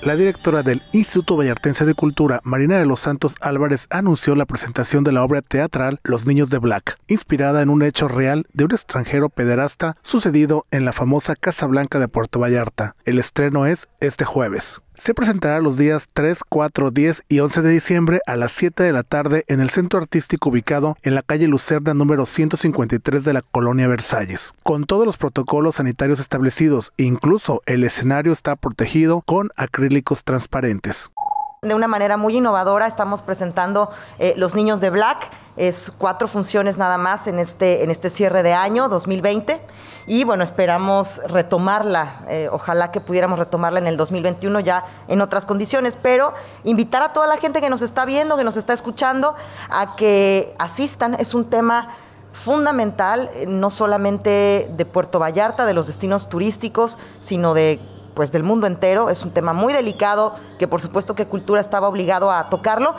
La directora del Instituto Vallartense de Cultura, Marina de los Santos Álvarez, anunció la presentación de la obra teatral Los Niños de Black, inspirada en un hecho real de un extranjero pederasta sucedido en la famosa Casa Blanca de Puerto Vallarta. El estreno es este jueves se presentará los días 3, 4, 10 y 11 de diciembre a las 7 de la tarde en el centro artístico ubicado en la calle Lucerna número 153 de la colonia Versalles, con todos los protocolos sanitarios establecidos, incluso el escenario está protegido con acrílicos transparentes. De una manera muy innovadora estamos presentando eh, Los Niños de Black es cuatro funciones nada más en este, en este cierre de año 2020 y bueno, esperamos retomarla, eh, ojalá que pudiéramos retomarla en el 2021 ya en otras condiciones, pero invitar a toda la gente que nos está viendo, que nos está escuchando, a que asistan, es un tema fundamental, eh, no solamente de Puerto Vallarta, de los destinos turísticos, sino de pues del mundo entero, es un tema muy delicado que por supuesto que Cultura estaba obligado a tocarlo.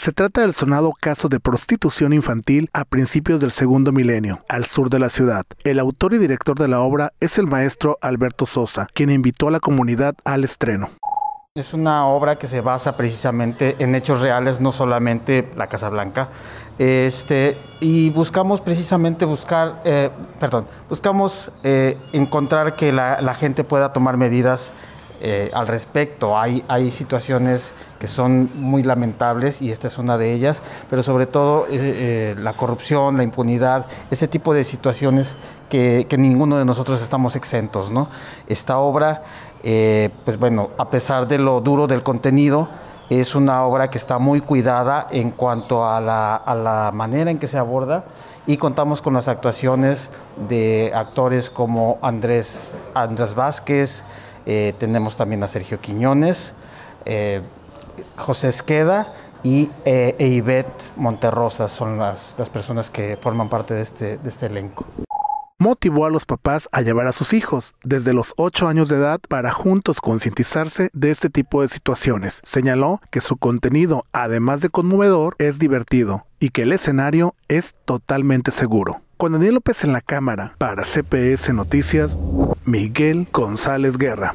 Se trata del sonado caso de prostitución infantil a principios del segundo milenio, al sur de la ciudad. El autor y director de la obra es el maestro Alberto Sosa, quien invitó a la comunidad al estreno. Es una obra que se basa precisamente en hechos reales, no solamente la Casa Blanca. Este, y buscamos precisamente buscar, eh, perdón, buscamos eh, encontrar que la, la gente pueda tomar medidas eh, al respecto. Hay, situaciones que son muy lamentables y esta es una de ellas, pero sobre todo eh, eh, la corrupción, la impunidad, ese tipo de situaciones que, ninguno de nosotros estamos exentos. ¿no? Esta obra, pues bueno, a pesar de lo duro del contenido, es una obra que está muy cuidada en cuanto a la, manera en que se aborda y contamos con las actuaciones de actores como Andrés, Andrés Vázquez, eh, tenemos también a Sergio Quiñones, eh, José Esqueda y eh, e Monterrosa son las, personas que forman parte de este, este elenco motivó a los papás a llevar a sus hijos desde los 8 años de edad para juntos concientizarse de este tipo de situaciones. Señaló que su contenido, además de conmovedor, es divertido y que el escenario es totalmente seguro. Con Daniel López en la cámara, para CPS Noticias, Miguel González Guerra.